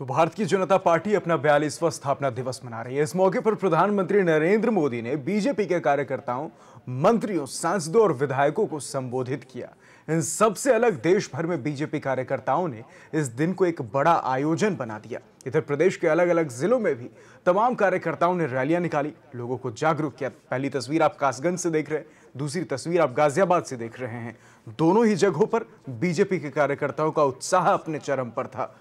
तो भारतीय जनता पार्टी अपना बयालीसवा स्थापना दिवस मना रही है इस मौके पर प्रधानमंत्री नरेंद्र मोदी ने बीजेपी के कार्यकर्ताओं मंत्रियों सांसदों और विधायकों को संबोधित किया इन सबसे अलग देश भर में बीजेपी कार्यकर्ताओं ने इस दिन को एक बड़ा आयोजन बना दिया इधर प्रदेश के अलग अलग जिलों में भी तमाम कार्यकर्ताओं ने रैलियां निकाली लोगों को जागरूक किया पहली तस्वीर आप कासगंज से देख रहे हैं दूसरी तस्वीर आप गाजियाबाद से देख रहे हैं दोनों ही जगहों पर बीजेपी के कार्यकर्ताओं का उत्साह अपने चरम पर था